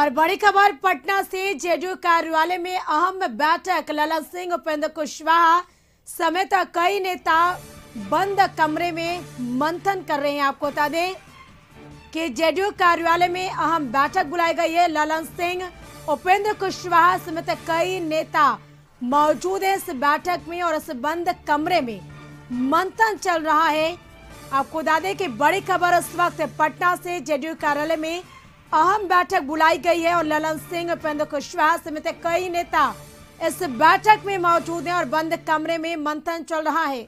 और बड़ी खबर पटना से जेडीयू कार्यालय में अहम बैठक ललन सिंह उपेंद्र कुशवाहा समेत कई नेता बंद कमरे में मंथन कर रहे हैं आपको बता दें कि जेडीयू कार्यालय में अहम बैठक बुलाई गई है ललन सिंह उपेंद्र कुशवाहा समेत कई नेता मौजूद है इस बैठक में और इस बंद कमरे में मंथन चल रहा है आपको बता दें कि बड़ी खबर इस वक्त पटना से जेडीयू कार्यालय में अहम बैठक बुलाई गई है और ललन सिंह उपेंद्र कुशवाहा समेत कई नेता इस बैठक में मौजूद हैं और बंद कमरे में मंथन चल रहा है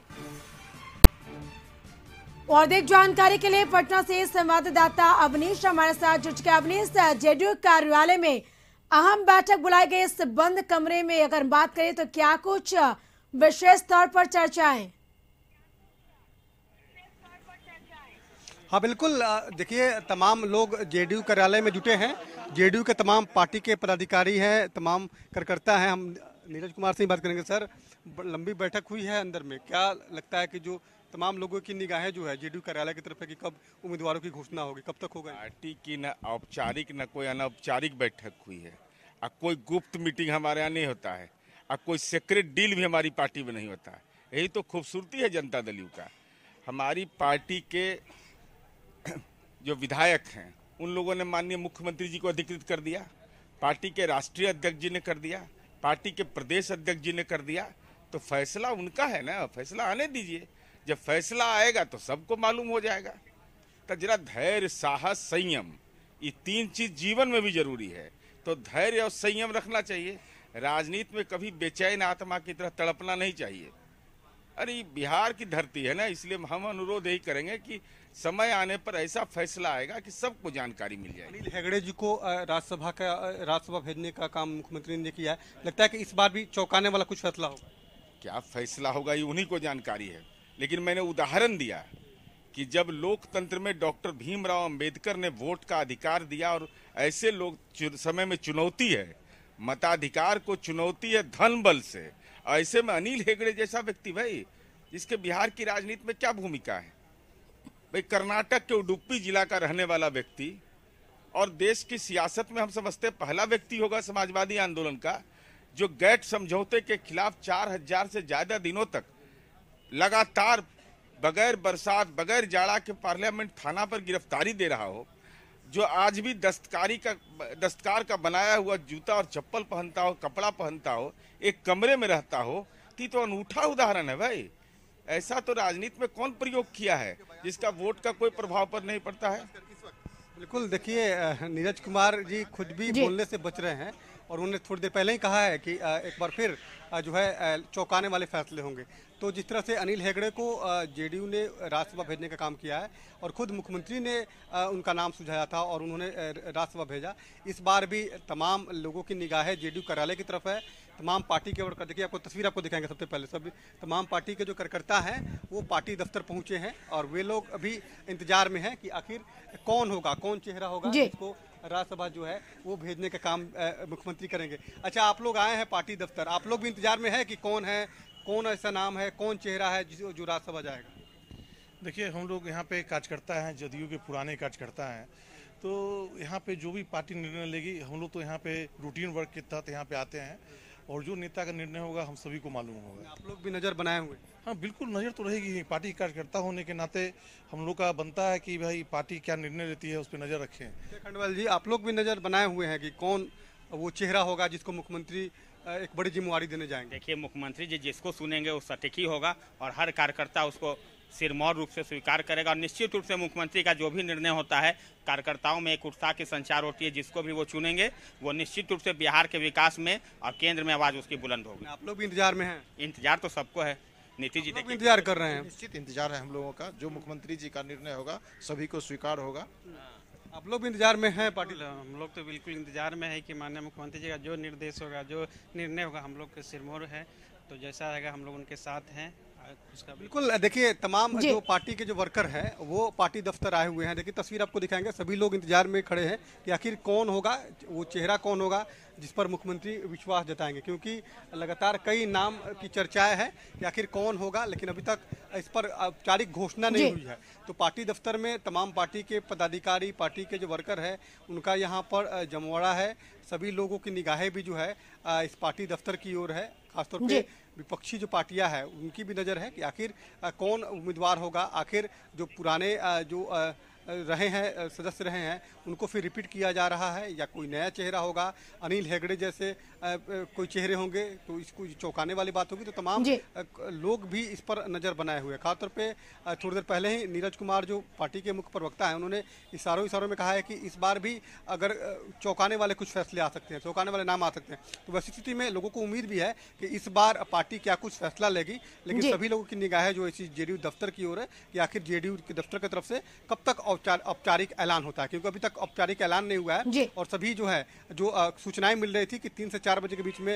और अधिक जानकारी के लिए पटना से संवाददाता अवनीश हमारे साथ जुट गया अवनीश जेडीयू कार्यालय में अहम बैठक बुलाई गई इस बंद कमरे में अगर बात करें तो क्या कुछ विशेष तौर पर चर्चाएं हाँ बिल्कुल देखिए तमाम लोग जेडीयू कार्यालय में जुटे हैं जेडीयू के तमाम पार्टी के पदाधिकारी हैं तमाम कार्यकर्ता हैं हम नीरज कुमार से ही बात करेंगे सर लंबी बैठक हुई है अंदर में क्या लगता है कि जो तमाम लोगों की निगाहें जो है जेडीयू कार्यालय की तरफ है कि कब उम्मीदवारों की घोषणा होगी कब तक होगा पार्टी की न औपचारिक न कोई अनौपचारिक बैठक हुई है और कोई गुप्त मीटिंग हमारे यहाँ नहीं होता है और कोई सेक्रेट डील भी हमारी पार्टी में नहीं होता है यही तो खूबसूरती है जनता दल का हमारी पार्टी के जो विधायक हैं उन लोगों ने माननीय मुख्यमंत्री जी को अधिकृत कर दिया पार्टी के राष्ट्रीय अध्यक्ष जी ने कर दिया पार्टी के प्रदेश अध्यक्ष जी ने कर दिया तो फैसला उनका है ना फैसला आने दीजिए जब फैसला आएगा तो सबको मालूम हो जाएगा तो जरा धैर्य साहस संयम ये तीन चीज जीवन में भी जरूरी है तो धैर्य और संयम रखना चाहिए राजनीति में कभी बेचैन आत्मा की तरह तड़पना नहीं चाहिए अरे बिहार की धरती है ना इसलिए हम अनुरोध यही करेंगे कि समय आने पर ऐसा फैसला आएगा कि सबको जानकारी मिल जाएगी अनिल हेगड़े जी को राज्यसभा का राज्यसभा भेजने का काम मुख्यमंत्री ने किया है लगता है कि इस बार भी चौंकाने वाला कुछ फैसला होगा क्या फैसला होगा ये उन्हीं को जानकारी है लेकिन मैंने उदाहरण दिया कि जब लोकतंत्र में डॉक्टर भीमराव अम्बेडकर ने वोट का अधिकार दिया और ऐसे लोग समय में चुनौती है मताधिकार को चुनौती है धन बल से ऐसे में अनिल हेगड़े जैसा व्यक्ति भाई इसके बिहार की राजनीति में क्या भूमिका है भाई कर्नाटक के उडुपी जिला का रहने वाला व्यक्ति और देश की सियासत में हम समझते पहला व्यक्ति होगा समाजवादी आंदोलन का जो गैट समझौते के खिलाफ चार हजार से ज्यादा दिनों तक लगातार बगैर बरसात बगैर जाड़ा के पार्लियामेंट थाना पर गिरफ्तारी दे रहा हो जो आज भी दस्तकारी का दस्तकार का बनाया हुआ जूता और चप्पल पहनता हो कपड़ा पहनता हो एक कमरे में रहता हो तो अनूठा उदाहरण है भाई ऐसा तो राजनीति में कौन प्रयोग किया है जिसका वोट का कोई प्रभाव पर नहीं पड़ता है बिल्कुल देखिए नीरज कुमार जी खुद भी जी। बोलने से बच रहे हैं और उन्होंने थोड़ी देर पहले ही कहा है कि एक बार फिर जो है चौंकाने वाले फैसले होंगे तो जिस तरह से अनिल हेगड़े को जेडीयू ने राज्यसभा भेजने का काम किया है और खुद मुख्यमंत्री ने उनका नाम सुझाया था और उन्होंने राज्यसभा भेजा इस बार भी तमाम लोगों की निगाहें जेडीयू कार्यालय की तरफ है तमाम पार्टी के और देखिए आपको तस्वीर आपको दिखाएंगे सबसे पहले सभी तमाम पार्टी के जो कार्यकर्ता हैं वो पार्टी दफ्तर पहुंचे हैं और वे लोग अभी इंतजार में हैं कि आखिर कौन होगा कौन चेहरा होगा जिसको राज्यसभा जो है वो भेजने का काम मुख्यमंत्री करेंगे अच्छा आप लोग आए हैं पार्टी दफ्तर आप लोग भी इंतजार में है कि कौन है कौन ऐसा नाम है कौन चेहरा है जिस जो राज्यसभा जाएगा देखिए हम लोग यहाँ पे कार्यकर्ता हैं जदयू के पुराने कार्यकर्ता हैं तो यहाँ पे जो भी पार्टी निर्णय लेगी हम लोग तो यहाँ पे रूटीन वर्क के तहत यहाँ पे आते हैं और जो नेता का निर्णय होगा हम सभी को मालूम होगा आप लोग भी नज़र बनाए हुए हाँ बिल्कुल नज़र तो रहेगी पार्टी कार्यकर्ता होने के नाते हम लोग का बनता है कि भाई पार्टी क्या निर्णय लेती है उस पर नज़र रखें खंडवाल जी आप लोग भी नज़र बनाए हुए हैं कि कौन वो चेहरा होगा जिसको मुख्यमंत्री एक बड़ी जिम्मेवारी देने जाएंगे देखिए मुख्यमंत्री जी जिसको सुनेंगे वो सटीक ही होगा और हर कार्यकर्ता उसको सिरमौर रूप से स्वीकार करेगा और निश्चित रूप से मुख्यमंत्री का जो भी निर्णय होता है कार्यकर्ताओं में एक उत्साह की संचार होती है जिसको भी वो चुनेंगे वो निश्चित रूप से बिहार के विकास में और केंद्र में आवाज़ उसकी बुलंद होगी आप लोग भी इंतजार में हैं इंतजार तो सबको है नीतीश जी देखिए इंतजार कर रहे हैं निश्चित इंतजार है हम लोगों का जो मुख्यमंत्री जी का निर्णय होगा सभी को स्वीकार होगा हाँ। आप लोग भी इंतजार में हैं पाटिल हाँ, हम लोग तो बिल्कुल इंतजार में है कि माननीय मुख्यमंत्री जी का जो निर्देश होगा जो निर्णय होगा हम लोग के सिरमौर है तो जैसा रहेगा हम लोग उनके साथ हैं बिल्कुल देखिए तमाम जो पार्टी के जो वर्कर हैं वो पार्टी दफ्तर आए हुए हैं देखिए तस्वीर आपको दिखाएंगे सभी लोग इंतजार में खड़े हैं कि आखिर कौन होगा वो चेहरा कौन होगा जिस पर मुख्यमंत्री विश्वास जताएंगे क्योंकि लगातार कई नाम की चर्चाएं हैं कि आखिर कौन होगा लेकिन अभी तक इस पर औपचारिक घोषणा नहीं हुई है तो पार्टी दफ्तर में तमाम पार्टी के पदाधिकारी पार्टी के जो वर्कर है उनका यहाँ पर जमवाड़ा है सभी लोगों की निगाहें भी जो है इस पार्टी दफ्तर की ओर है खासतौर पर विपक्षी जो पार्टियां हैं उनकी भी नज़र है कि आखिर कौन उम्मीदवार होगा आखिर जो पुराने जो रहे हैं सदस्य रहे हैं उनको फिर रिपीट किया जा रहा है या कोई नया चेहरा होगा अनिल हेगड़े जैसे कोई चेहरे होंगे तो इसको चौंकाने वाली बात होगी तो तमाम लोग भी इस पर नज़र बनाए हुए खासतौर पर थोड़ी देर पहले ही नीरज कुमार जो पार्टी के मुख्य प्रवक्ता हैं उन्होंने इशारों इशारों में कहा है कि इस बार भी अगर चौंकाने वाले कुछ फैसले आ सकते हैं चौंकाने वाले नाम आ सकते हैं तो वैसी स्थिति में लोगों को उम्मीद भी है कि इस बार पार्टी क्या कुछ फैसला लेगी लेकिन सभी लोगों की निगाहें जो इसी जे दफ्तर की ओर है कि आखिर जे के दफ्तर की तरफ से कब तक औपचारिक ऐलान होता है क्योंकि अभी तक औपचारिक ऐलान नहीं हुआ है और सभी जो है जो सूचनाएं मिल रही थी कि तीन से चार बजे के बीच में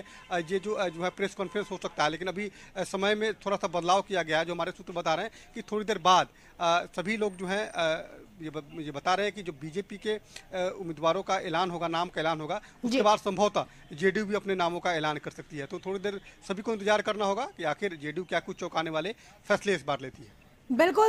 ये जो जो है प्रेस कॉन्फ्रेंस हो सकता है लेकिन अभी समय में थोड़ा सा बदलाव किया गया है जो हमारे सूत्र बता रहे हैं कि थोड़ी देर बाद सभी लोग जो है ये ये बता रहे हैं कि जो बीजेपी के उम्मीदवारों का ऐलान होगा नाम का ऐलान होगा उसके बाद संभवतः जेडीयू भी अपने नामों का ऐलान कर सकती है तो थोड़ी देर सभी को इंतजार करना होगा कि आखिर जेडीयू क्या कुछ चौंकाने वाले फैसले इस बार लेती है बिल्कुल